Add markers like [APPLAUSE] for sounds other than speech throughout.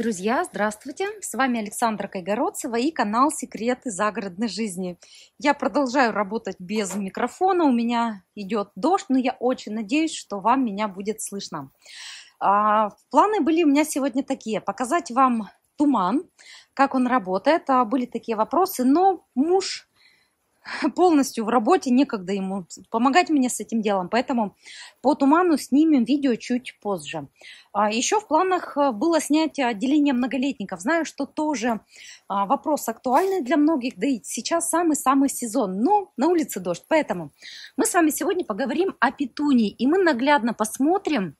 Друзья, здравствуйте! С вами Александра Кайгородцева и канал «Секреты загородной жизни». Я продолжаю работать без микрофона, у меня идет дождь, но я очень надеюсь, что вам меня будет слышно. А, планы были у меня сегодня такие. Показать вам туман, как он работает. А, были такие вопросы, но муж [LAUGHS] полностью в работе, некогда ему помогать мне с этим делом, поэтому по туману снимем видео чуть позже. А еще в планах э, было снять отделение многолетников. Знаю, что тоже а, вопрос актуальный для многих, да и сейчас самый-самый сезон, но на улице дождь, поэтому мы с вами сегодня поговорим о петунии, и мы наглядно посмотрим,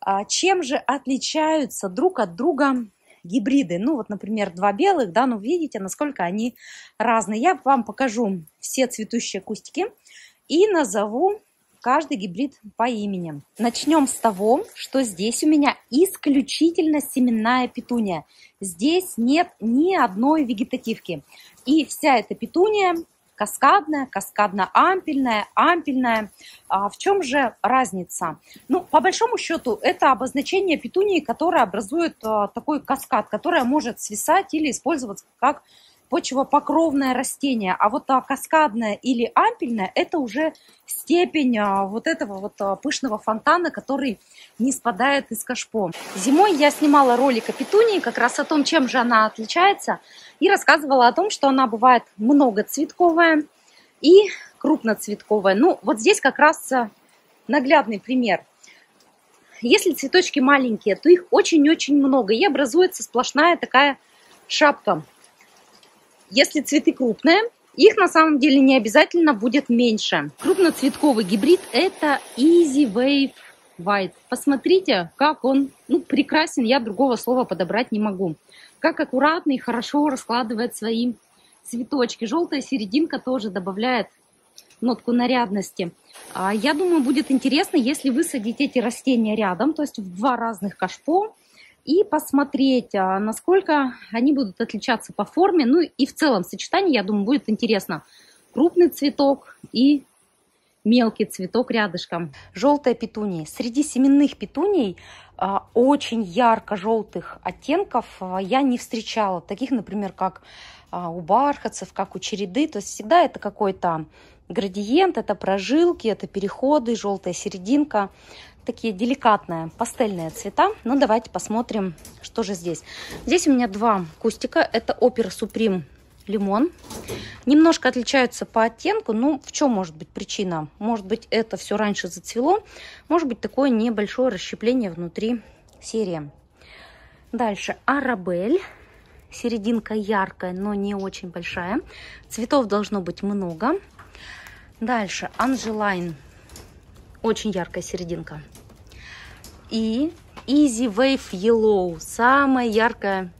а, чем же отличаются друг от друга гибриды. Ну, вот, например, два белых, да, ну, видите, насколько они разные. Я вам покажу все цветущие кустики и назову каждый гибрид по имени. Начнем с того, что здесь у меня исключительно семенная петуния. Здесь нет ни одной вегетативки. И вся эта петуния каскадная, каскадно-ампельная, ампельная. А в чем же разница? Ну, по большому счету, это обозначение петунии, которое образует а, такой каскад, которая может свисать или использоваться как почвопокровное растение, а вот а, каскадное или ампельное – это уже степень а, вот этого вот а, пышного фонтана, который не спадает из кашпо. Зимой я снимала ролик о петунии, как раз о том, чем же она отличается, и рассказывала о том, что она бывает многоцветковая и крупноцветковая. Ну, вот здесь как раз наглядный пример. Если цветочки маленькие, то их очень-очень много, и образуется сплошная такая шапка если цветы крупные, их на самом деле не обязательно будет меньше. Крупноцветковый гибрид – это Easy Wave White. Посмотрите, как он ну, прекрасен, я другого слова подобрать не могу. Как аккуратно и хорошо раскладывает свои цветочки. Желтая серединка тоже добавляет нотку нарядности. А я думаю, будет интересно, если высадить эти растения рядом, то есть в два разных кашпо, и посмотреть, а, насколько они будут отличаться по форме. Ну и в целом сочетание, я думаю, будет интересно. Крупный цветок и мелкий цветок рядышком. Желтая петуния. Среди семенных петуний а, очень ярко-желтых оттенков а, я не встречала. Таких, например, как у бархатцев, как у череды. То есть всегда это какой-то градиент, это прожилки, это переходы, желтая серединка такие деликатные пастельные цвета. Но ну, давайте посмотрим, что же здесь. Здесь у меня два кустика. Это Опер Суприм лимон. Немножко отличаются по оттенку. Ну, в чем может быть причина? Может быть, это все раньше зацвело. Может быть, такое небольшое расщепление внутри серии. Дальше Арабель. Серединка яркая, но не очень большая. Цветов должно быть много. Дальше Анжелайн очень яркая серединка. И Easy Wave Yellow. Самая яркая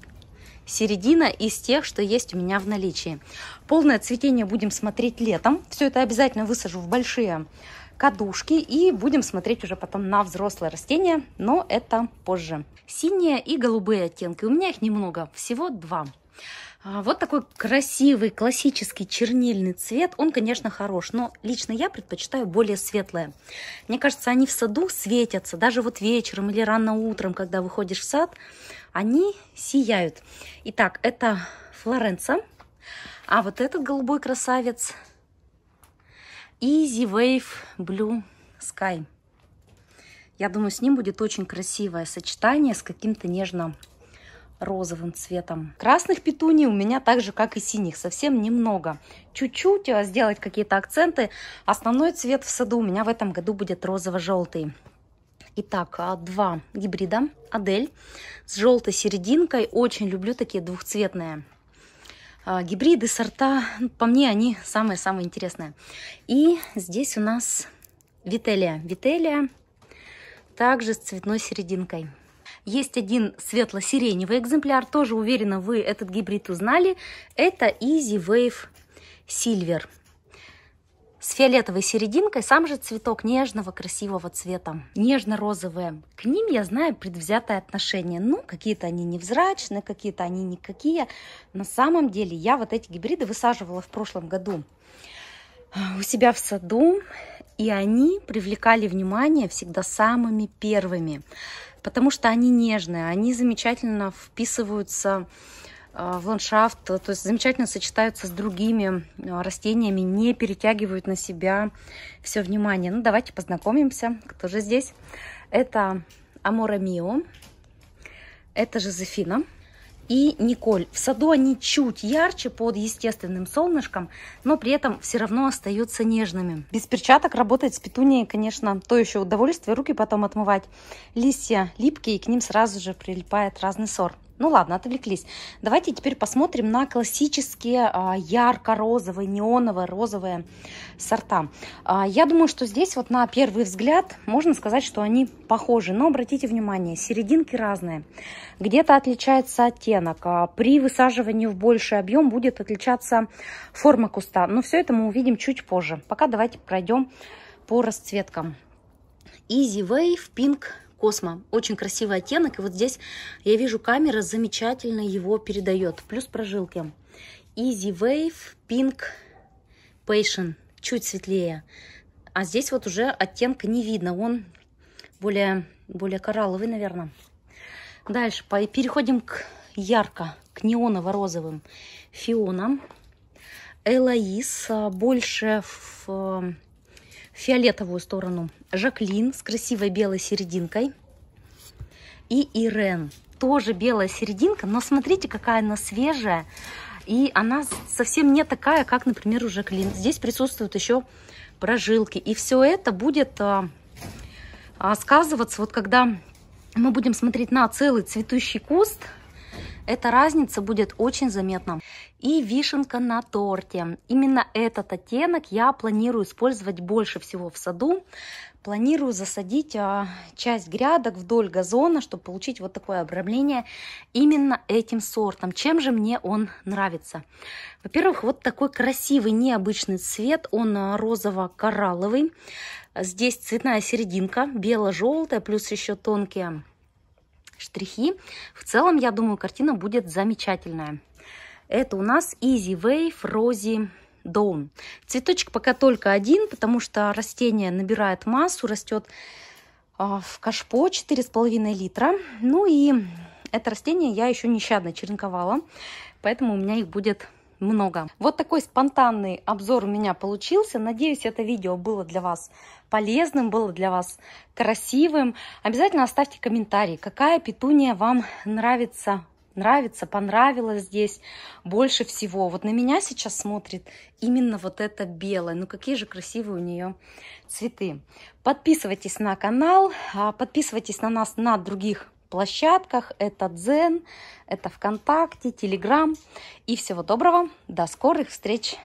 середина из тех, что есть у меня в наличии. Полное цветение будем смотреть летом. Все это обязательно высажу в большие кадушки и будем смотреть уже потом на взрослое растение, но это позже. Синие и голубые оттенки. У меня их немного, всего два. А, вот такой красивый классический чернильный цвет. Он, конечно, хорош, но лично я предпочитаю более светлое. Мне кажется, они в саду светятся, даже вот вечером или рано утром, когда выходишь в сад, они сияют. Итак, это Флоренца, а вот этот голубой красавец Easy Wave Blue Sky. Я думаю, с ним будет очень красивое сочетание с каким-то нежным розовым цветом. Красных петуний у меня так же, как и синих, совсем немного. Чуть-чуть э, сделать какие-то акценты. Основной цвет в саду у меня в этом году будет розово-желтый. Итак, а, два гибрида Адель с желтой серединкой. Очень люблю такие двухцветные а, гибриды, сорта. Ну, по мне они самые-самые интересные. И здесь у нас Вителия. Вителия также с цветной серединкой. Есть один светло-сиреневый экземпляр, тоже уверена, вы этот гибрид узнали. Это Easy Wave Silver с фиолетовой серединкой, сам же цветок нежного, красивого цвета, нежно-розовые. К ним я знаю предвзятое отношение. Ну, какие-то они невзрачные, какие-то они никакие. На самом деле я вот эти гибриды высаживала в прошлом году э, у себя в саду, и они привлекали внимание всегда самыми первыми потому что они нежные, они замечательно вписываются а, в ландшафт, то есть замечательно сочетаются с другими а, растениями, не перетягивают на себя все внимание. Ну, давайте познакомимся, кто же здесь. Это Амора Мио, это Жозефина, и Николь. В саду они чуть ярче под естественным солнышком, но при этом все равно остаются нежными. Без перчаток работать с петунией, конечно, то еще удовольствие руки потом отмывать. Листья липкие, и к ним сразу же прилипает разный сор. Ну ладно, отвлеклись. Давайте теперь посмотрим на классические а, ярко-розовые, неоново розовые сорта. А, я думаю, что здесь вот на первый взгляд можно сказать, что они похожи. Но обратите внимание, серединки разные. Где-то отличается оттенок. А при высаживании в больший объем будет отличаться форма куста. Но все это мы увидим чуть позже. Пока давайте пройдем по расцветкам. Easy Wave, Pink Космо. Очень красивый оттенок. И вот здесь я вижу, камера замечательно его передает. Плюс прожилки. Easy Wave, Pink, Passion. Чуть светлее. А здесь вот уже оттенка не видно. Он более, более коралловый, наверное. Дальше переходим к ярко, к неоново-розовым фионам. Элоис а, больше в фиолетовую сторону Жаклин с красивой белой серединкой и Ирен. Тоже белая серединка, но смотрите, какая она свежая. И она совсем не такая, как, например, у Жаклин. Здесь присутствуют еще прожилки. И все это будет а, а, сказываться, вот когда мы будем смотреть на целый цветущий куст – эта разница будет очень заметна. И вишенка на торте. Именно этот оттенок я планирую использовать больше всего в саду. Планирую засадить а, часть грядок вдоль газона, чтобы получить вот такое обрамление именно этим сортом. Чем же мне он нравится? Во-первых, вот такой красивый, необычный цвет. Он а, розово-коралловый. Здесь цветная серединка, бело-желтая, плюс еще тонкие штрихи. В целом, я думаю, картина будет замечательная. Это у нас Easy Wave Rosie Dawn. Цветочек пока только один, потому что растение набирает массу, растет а, в кашпо 4,5 литра. Ну и это растение я еще нещадно черенковала, поэтому у меня их будет много. Вот такой спонтанный обзор у меня получился. Надеюсь, это видео было для вас полезным, было для вас красивым. Обязательно оставьте комментарий, какая петуния вам нравится нравится, понравилось здесь больше всего. Вот на меня сейчас смотрит именно вот это белое. Ну какие же красивые у нее цветы. Подписывайтесь на канал, а, подписывайтесь на нас на других площадках. Это Дзен, это ВКонтакте, Телеграм. И всего доброго. До скорых встреч!